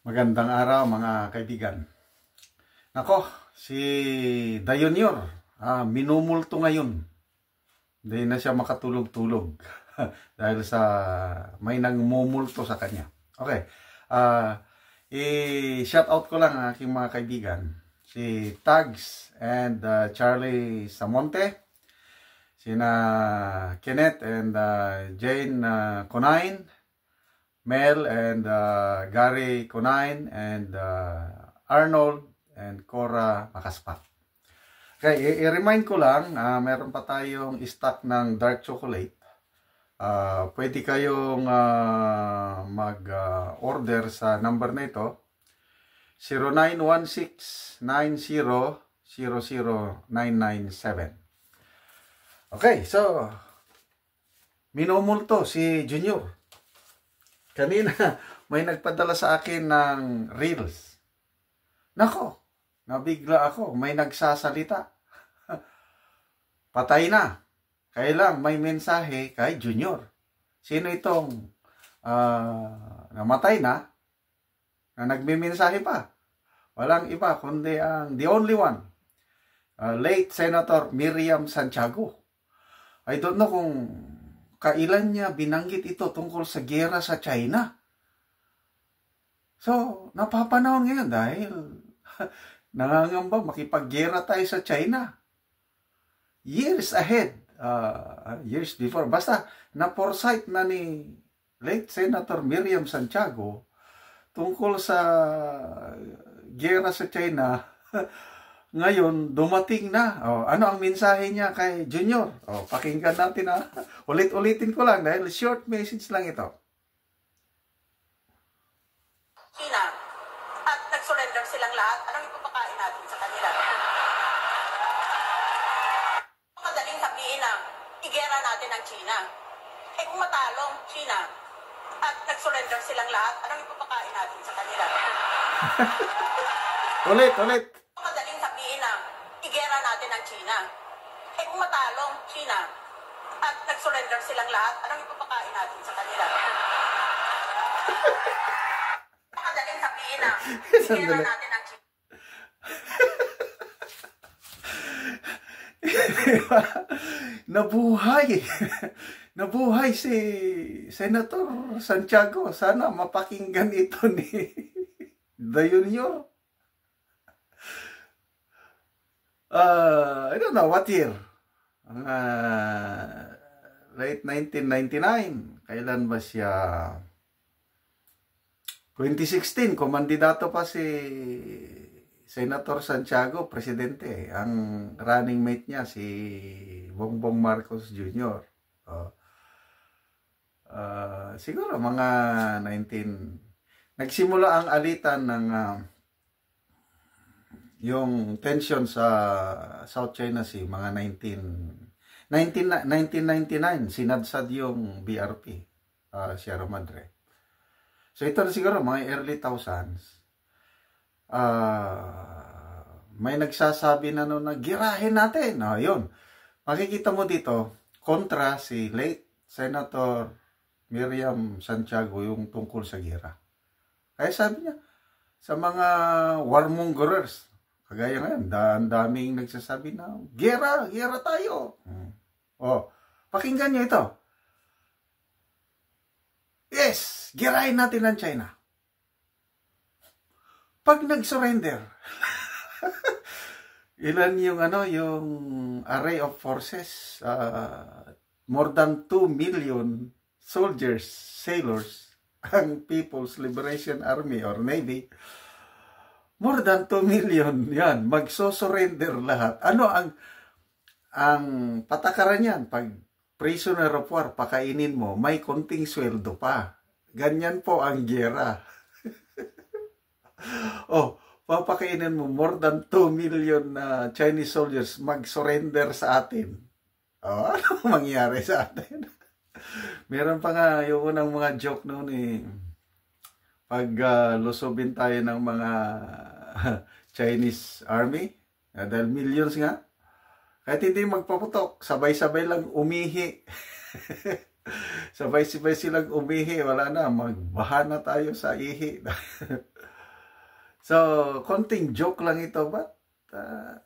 Magandang araw mga kaibigan. Nako, si Dayonior, ah, minumulto ngayon. Hindi na siya makatulog-tulog dahil sa may nangmumulto sa kanya. Okay, ah, i-shout out ko lang ang aking mga kaibigan. Si Tags and uh, Charlie Samonte, sina Kenneth and uh, Jane uh, Conain, Mel and uh, Gary Conine and uh, Arnold and Cora Makaspat. Okay, i-remind ko lang, uh, meron pa tayong stock ng dark chocolate. Uh, pwede kayong uh, ah, mag-order uh, sa number na ito. 0916 Okay, so minumulto si Junior. Kanina, may nagpadala sa akin ng reels. Nako, nabigla ako. May nagsasalita. Patay na. Kailang may mensahe kay Junior. Sino itong uh, namatay na na nagmi-mensahe pa? Walang iba kundi ang the only one, uh, late Senator Miriam Santiago. I don't know kung kailan niya binanggit ito tungkol sa gera sa China. So, napapanahon ngayon dahil nangangamba makipaggera tayo sa China. Years ahead, uh, years before, basta na-foresight na ni late Senator Miriam Santiago tungkol sa gera sa China Ngayon, dumating na. Oh, ano ang mensahe niya kay Junior? Oh, pakinggan natin ha. Ah. Ulit-ulitin ko lang dahil short message lang ito. China. At nag-surrender silang lahat. Anong ipapakain natin sa kanila? Madaling sabihin na igera natin ang China. Eh kung matalo, China. At nag-surrender silang lahat. Anong ipapakain natin sa kanila? ulit, ulit natin ng China. Eh kung matalong China at nag-surrender silang lahat, anong ipapakain natin sa kanila? Nakadaling sabihin na, sinira natin ang China. Nabuhay. Nabuhay si Senator Santiago. Sana mapakinggan ito ni The Junior. uh, I don't know, what year? Uh, late 1999. Kailan ba siya? 2016, kumandidato pa si Senator Santiago, presidente. Ang running mate niya, si Bongbong Marcos Jr. Uh, oh. uh, siguro mga 19... Nagsimula ang alitan ng... Uh, yung tension sa South China Sea, mga 19, 1999, sinadsad yung BRP, uh, ah, Sierra Madre. So ito na siguro, mga early thousands, uh, may nagsasabi na no, na girahin natin. Uh, yun. Makikita mo dito, kontra si late Senator Miriam Santiago yung tungkol sa gira. Kaya sabi niya, sa mga warmonggerers, Kagaya ngayon, ang daming nagsasabi na, gera, gera tayo. Hmm. Oh, pakinggan nyo ito. Yes, gerain natin ang China. Pag nag-surrender, ilan yung ano, yung array of forces, uh, more than 2 million soldiers, sailors, ang People's Liberation Army or Navy, more than 2 million yan magso-surrender lahat ano ang ang patakaran yan pag prisoner of war pakainin mo may konting sweldo pa ganyan po ang gera oh papakainin mo more than 2 million na uh, Chinese soldiers mag-surrender sa atin oh, ano mangyari sa atin meron pa nga yung unang mga joke noon eh pag uh, ah, lusobin tayo ng mga Chinese army, uh, dahil millions nga, kahit hindi magpaputok, sabay-sabay lang umihi. sabay-sabay silang umihi, wala na, magbaha na tayo sa ihi. so, konting joke lang ito, but uh,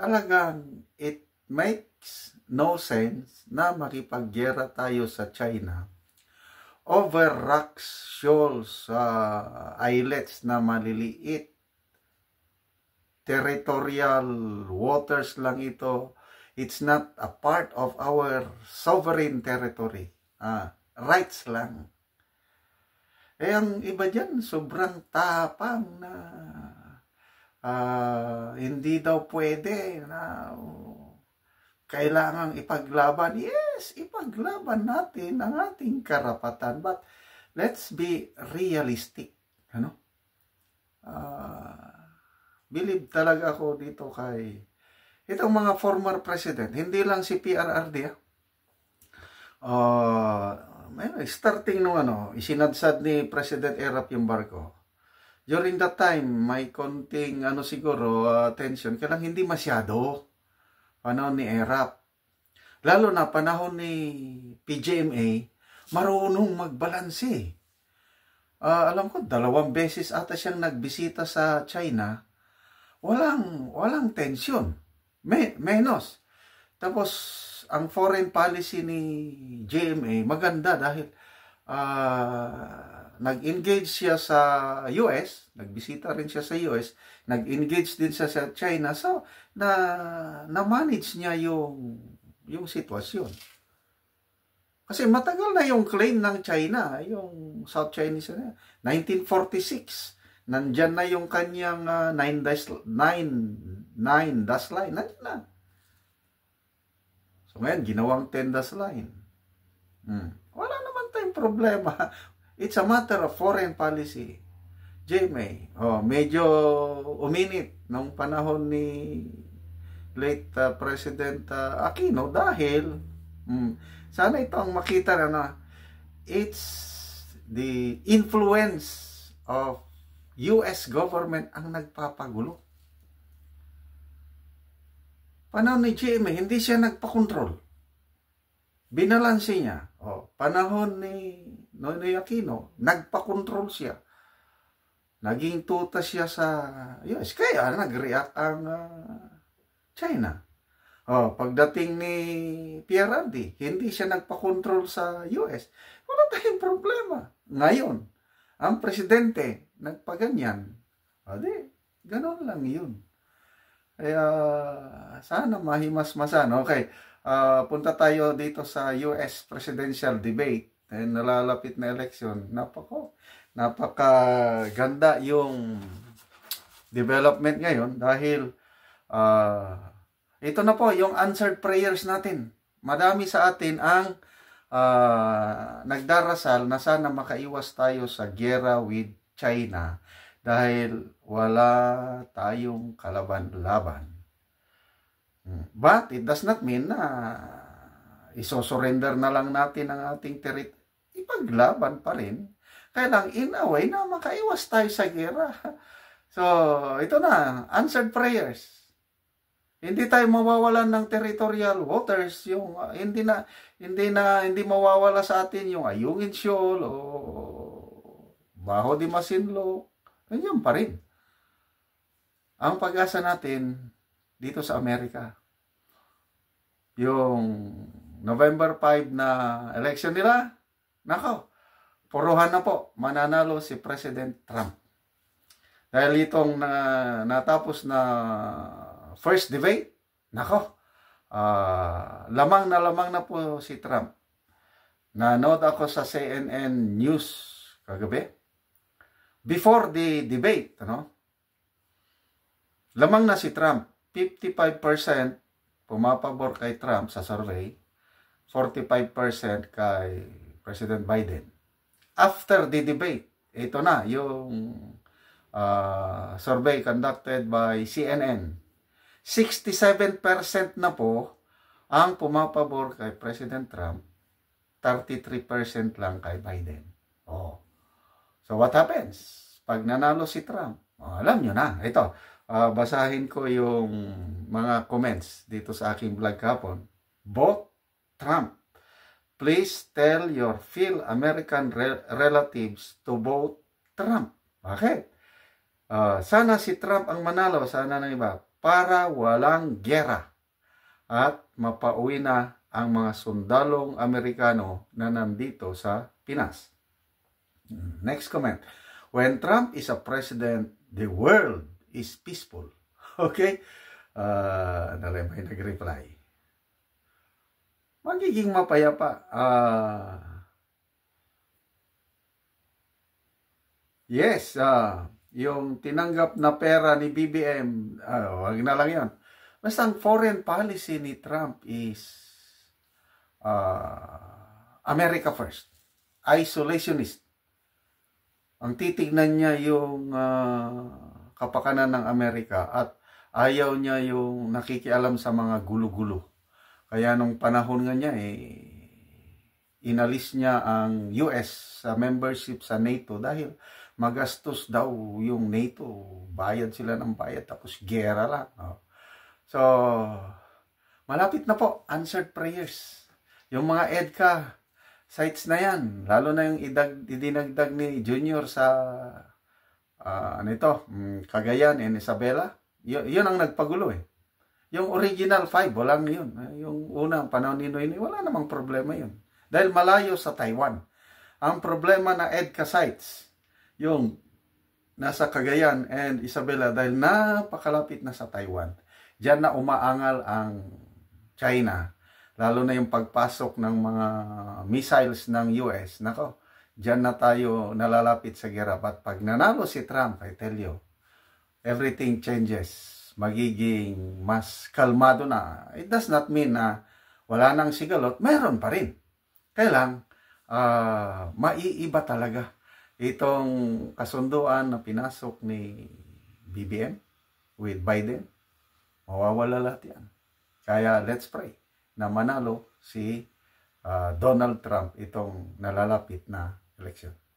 alagang it makes no sense na makipaggera tayo sa China over rocks, shoals, uh, islets na maliliit. Territorial waters lang ito. It's not a part of our sovereign territory. Ah, rights lang. Eh, ang iba dyan, sobrang tapang na uh, hindi daw pwede na uh, kailangang ipaglaban. Yeah, yes, ipaglaban natin ang ating karapatan. But let's be realistic. Ano? Uh, believe talaga ako dito kay itong mga former president. Hindi lang si PRRD. Ah. Uh, starting nung ano, isinadsad ni President Erap yung barko. During that time, may konting ano siguro, uh, tension. Kailang hindi masyado. Ano ni Erap. Lalo na panahon ni PGMA, marunong magbalanse. Eh. Uh, alam ko, dalawang beses ata siyang nagbisita sa China. Walang, walang tensyon. Me, menos. Tapos, ang foreign policy ni JMA maganda dahil uh, nag-engage siya sa US, nagbisita rin siya sa US, nag-engage din siya sa China. So, na na-manage niya yung yung sitwasyon. Kasi matagal na yung claim ng China, yung South Chinese na 1946, nandyan na yung kanyang uh, nine, line, nandyan na. So ngayon, ginawang 10 dash line. Hmm. Wala naman tayong problema. It's a matter of foreign policy. j oh, medyo uminit nung panahon ni late uh, President uh, Aquino dahil mm, sana ito ang makita na ano, it's the influence of US government ang nagpapagulo. Panahon ni GMA, hindi siya nagpakontrol. Binalansi niya. O, panahon ni Noynoy Aquino, nagpakontrol siya. Naging tuta siya sa US. Kaya nag-react ang uh, China. Oh, pagdating ni Pierre hindi siya nagpa-control sa US. Wala tayong problema. Ngayon, ang presidente nagpaganyan. Ade, ganun lang yun. Eh, Ay ah, sana mahimasmasan. Okay, uh, punta tayo dito sa US presidential debate. Eh, nalalapit na election. Napako, napaka ganda yung development ngayon dahil Uh, ito na po yung answered prayers natin. Madami sa atin ang uh, nagdarasal na sana makaiwas tayo sa gera with China dahil wala tayong kalaban-laban. Hmm, but it does not mean na isosurrender na lang natin ang ating terit. Ipaglaban pa rin. Kaya lang in a way na makaiwas tayo sa gera. So, ito na, answered prayers. Hindi tayo mawawalan ng territorial waters, yung uh, hindi na hindi na hindi mawawala sa atin yung Ayungin Shoal o Baho di Masinlo. Ganyan pa rin. Ang pag-asa natin dito sa Amerika. Yung November 5 na election nila, nako, puruhan na po, mananalo si President Trump. Dahil itong na, natapos na first debate, nako, uh, lamang na lamang na po si Trump. Nanood ako sa CNN News kagabi. Before the debate, ano? Lamang na si Trump. 55% pumapabor kay Trump sa survey. 45% kay President Biden. After the debate, ito na yung uh, survey conducted by CNN 67% na po ang pumapabor kay President Trump, 33% lang kay Biden. Oh. So what happens? Pag nanalo si Trump, oh, alam nyo na, ito, uh, basahin ko yung mga comments dito sa aking vlog kapon. Vote Trump. Please tell your Phil American re- relatives to vote Trump. Bakit? Uh, sana si Trump ang manalo, sana ng iba para walang gera at mapauwi na ang mga sundalong Amerikano na nandito sa Pinas. Next comment. When Trump is a president, the world is peaceful. Okay? Uh, ano lang may nag-reply? Magiging mapayapa. Uh, ah, yes, uh, yung tinanggap na pera ni BBM, uh, ah, wag na lang yun. Basta ang foreign policy ni Trump is uh, America first. Isolationist. Ang titignan niya yung uh, kapakanan ng Amerika at ayaw niya yung nakikialam sa mga gulo-gulo. Kaya nung panahon nga niya, eh, inalis niya ang US sa membership sa NATO dahil magastos daw yung NATO. Bayad sila ng bayad tapos gera lang. No? So, malapit na po, answered prayers. Yung mga EDCA sites na yan, lalo na yung idag, idinagdag ni Junior sa uh, ano ito, mm, Cagayan and Isabela. Y- yun ang nagpagulo eh. Yung original five, walang yun. Ah, yung unang panahon ni Noy, wala namang problema yun. Dahil malayo sa Taiwan. Ang problema na EDCA sites, yung nasa Cagayan and Isabela dahil napakalapit na sa Taiwan. Diyan na umaangal ang China, lalo na yung pagpasok ng mga missiles ng US. Nako, diyan na tayo nalalapit sa gera. At pag nanalo si Trump, I tell you, everything changes. Magiging mas kalmado na. It does not mean na wala nang sigalot. Meron pa rin. Kailang uh, ah, maiiba talaga itong kasunduan na pinasok ni BBM with Biden, mawawala lahat yan. Kaya let's pray na manalo si uh, Donald Trump itong nalalapit na election.